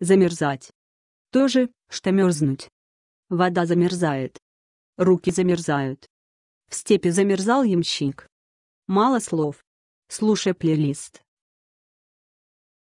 Замерзать. То же, что мерзнуть. Вода замерзает. Руки замерзают. В степи замерзал ямщик. Мало слов. Слушай плейлист.